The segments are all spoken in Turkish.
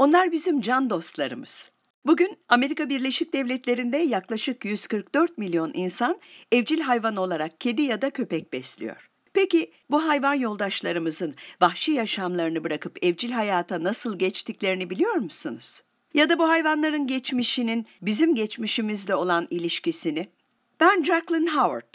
Onlar bizim can dostlarımız. Bugün Amerika Birleşik Devletleri'nde yaklaşık 144 milyon insan evcil hayvan olarak kedi ya da köpek besliyor. Peki bu hayvan yoldaşlarımızın vahşi yaşamlarını bırakıp evcil hayata nasıl geçtiklerini biliyor musunuz? Ya da bu hayvanların geçmişinin bizim geçmişimizle olan ilişkisini? Ben Jacqueline Howard,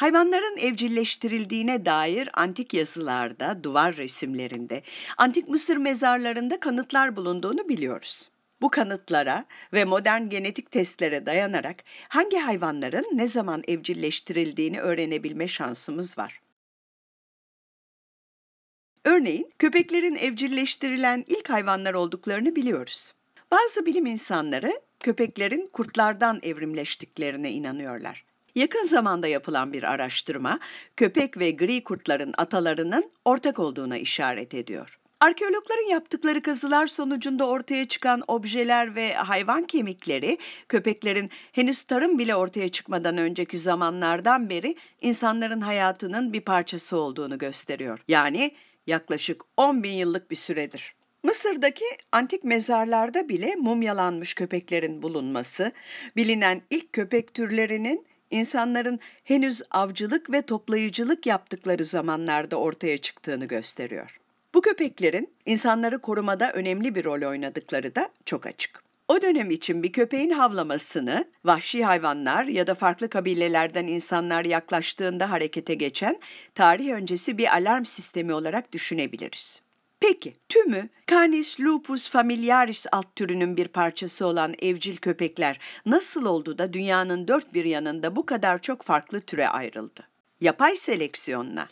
Hayvanların evcilleştirildiğine dair antik yazılarda, duvar resimlerinde, antik Mısır mezarlarında kanıtlar bulunduğunu biliyoruz. Bu kanıtlara ve modern genetik testlere dayanarak hangi hayvanların ne zaman evcilleştirildiğini öğrenebilme şansımız var. Örneğin köpeklerin evcilleştirilen ilk hayvanlar olduklarını biliyoruz. Bazı bilim insanları köpeklerin kurtlardan evrimleştiklerine inanıyorlar. Yakın zamanda yapılan bir araştırma, köpek ve gri kurtların atalarının ortak olduğuna işaret ediyor. Arkeologların yaptıkları kazılar sonucunda ortaya çıkan objeler ve hayvan kemikleri köpeklerin henüz tarım bile ortaya çıkmadan önceki zamanlardan beri insanların hayatının bir parçası olduğunu gösteriyor. Yani yaklaşık 10 bin yıllık bir süredir. Mısır'daki antik mezarlarda bile mumyalanmış köpeklerin bulunması, bilinen ilk köpek türlerinin insanların henüz avcılık ve toplayıcılık yaptıkları zamanlarda ortaya çıktığını gösteriyor. Bu köpeklerin insanları korumada önemli bir rol oynadıkları da çok açık. O dönem için bir köpeğin havlamasını vahşi hayvanlar ya da farklı kabilelerden insanlar yaklaştığında harekete geçen tarih öncesi bir alarm sistemi olarak düşünebiliriz. Peki, tümü Canis lupus familiaris alt türünün bir parçası olan evcil köpekler nasıl oldu da dünyanın dört bir yanında bu kadar çok farklı türe ayrıldı? Yapay seleksiyonla.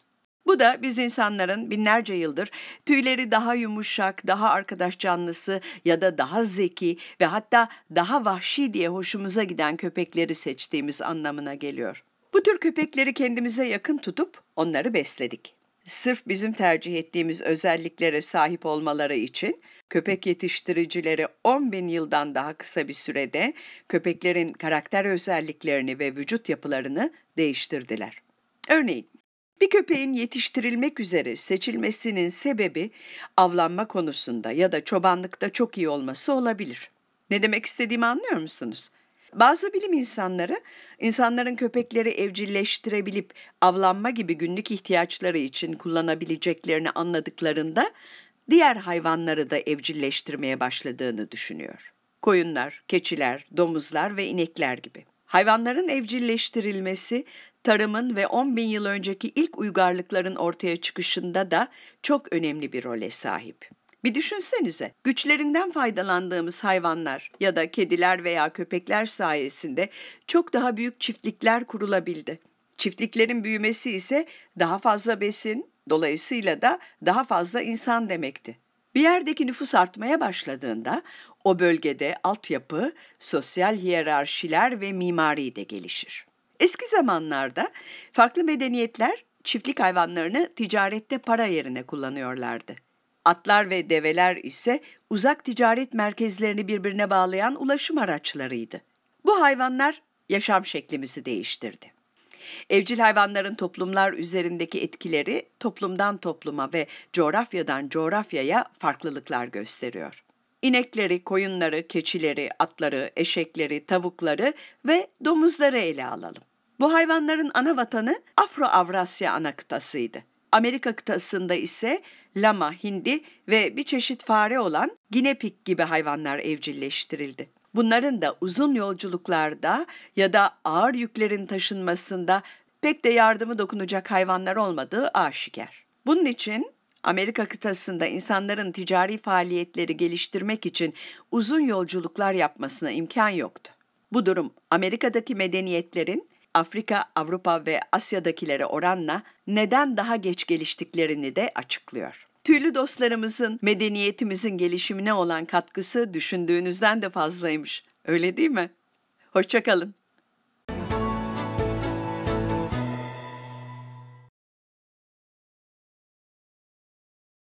Bu da biz insanların binlerce yıldır tüyleri daha yumuşak, daha arkadaş canlısı ya da daha zeki ve hatta daha vahşi diye hoşumuza giden köpekleri seçtiğimiz anlamına geliyor. Bu tür köpekleri kendimize yakın tutup onları besledik sırf bizim tercih ettiğimiz özelliklere sahip olmaları için köpek yetiştiricileri 10 bin yıldan daha kısa bir sürede köpeklerin karakter özelliklerini ve vücut yapılarını değiştirdiler. Örneğin bir köpeğin yetiştirilmek üzere seçilmesinin sebebi avlanma konusunda ya da çobanlıkta çok iyi olması olabilir. Ne demek istediğimi anlıyor musunuz? Bazı bilim insanları insanların köpekleri evcilleştirebilip avlanma gibi günlük ihtiyaçları için kullanabileceklerini anladıklarında diğer hayvanları da evcilleştirmeye başladığını düşünüyor. Koyunlar, keçiler, domuzlar ve inekler gibi. Hayvanların evcilleştirilmesi tarımın ve 10 bin yıl önceki ilk uygarlıkların ortaya çıkışında da çok önemli bir role sahip. Bir düşünsenize, güçlerinden faydalandığımız hayvanlar ya da kediler veya köpekler sayesinde çok daha büyük çiftlikler kurulabildi. Çiftliklerin büyümesi ise daha fazla besin, dolayısıyla da daha fazla insan demekti. Bir yerdeki nüfus artmaya başladığında o bölgede altyapı, sosyal hiyerarşiler ve mimari de gelişir. Eski zamanlarda farklı medeniyetler çiftlik hayvanlarını ticarette para yerine kullanıyorlardı. Atlar ve develer ise uzak ticaret merkezlerini birbirine bağlayan ulaşım araçlarıydı. Bu hayvanlar yaşam şeklimizi değiştirdi. Evcil hayvanların toplumlar üzerindeki etkileri toplumdan topluma ve coğrafyadan coğrafyaya farklılıklar gösteriyor. İnekleri, koyunları, keçileri, atları, eşekleri, tavukları ve domuzları ele alalım. Bu hayvanların ana vatanı Afro-Avrasya ana kıtasıydı. Amerika kıtasında ise lama, hindi ve bir çeşit fare olan ginepik gibi hayvanlar evcilleştirildi. Bunların da uzun yolculuklarda ya da ağır yüklerin taşınmasında pek de yardımı dokunacak hayvanlar olmadığı aşikar. Bunun için Amerika kıtasında insanların ticari faaliyetleri geliştirmek için uzun yolculuklar yapmasına imkan yoktu. Bu durum Amerika'daki medeniyetlerin Afrika, Avrupa ve Asya'dakilere oranla neden daha geç geliştiklerini de açıklıyor. Tüylü dostlarımızın medeniyetimizin gelişimine olan katkısı düşündüğünüzden de fazlaymış. Öyle değil mi? Hoşçakalın.